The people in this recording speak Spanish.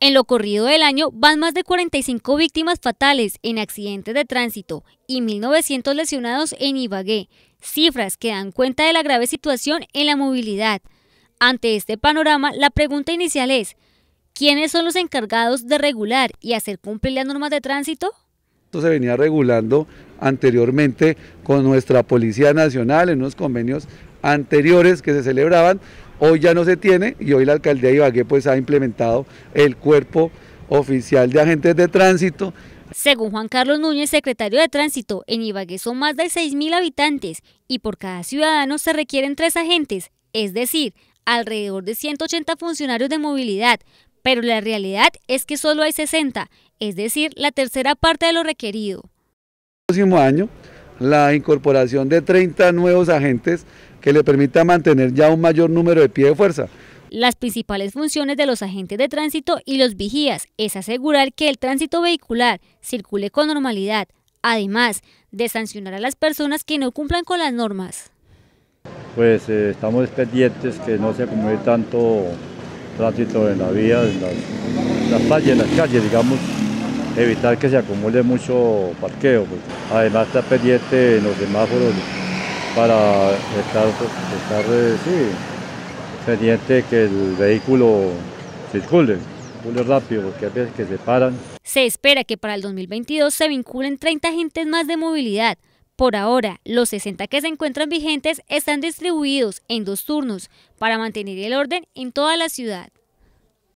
En lo corrido del año van más de 45 víctimas fatales en accidentes de tránsito y 1.900 lesionados en Ibagué, cifras que dan cuenta de la grave situación en la movilidad. Ante este panorama, la pregunta inicial es, ¿quiénes son los encargados de regular y hacer cumplir las normas de tránsito? Esto se venía regulando anteriormente con nuestra Policía Nacional en unos convenios anteriores que se celebraban, Hoy ya no se tiene y hoy la alcaldía de Ibagué pues ha implementado el cuerpo oficial de agentes de tránsito según Juan Carlos Núñez, secretario de Tránsito, en Ibagué son más de 6.000 habitantes y por cada ciudadano se requieren tres agentes, es decir, alrededor de 180 funcionarios de movilidad, pero la realidad es que solo hay 60, es decir, la tercera parte de lo requerido. próximo año la incorporación de 30 nuevos agentes que le permita mantener ya un mayor número de pie de fuerza. Las principales funciones de los agentes de tránsito y los vigías es asegurar que el tránsito vehicular circule con normalidad, además de sancionar a las personas que no cumplan con las normas. Pues eh, estamos pendientes que no se acumule tanto tránsito en la vía, en las, en en las calles, digamos, evitar que se acumule mucho parqueo. Pues. Además está pendiente en los semáforos para estar, eh, pendiente que el vehículo circule, circule rápido, porque hay veces que se paran. Se espera que para el 2022 se vinculen 30 agentes más de movilidad. Por ahora, los 60 que se encuentran vigentes están distribuidos en dos turnos para mantener el orden en toda la ciudad.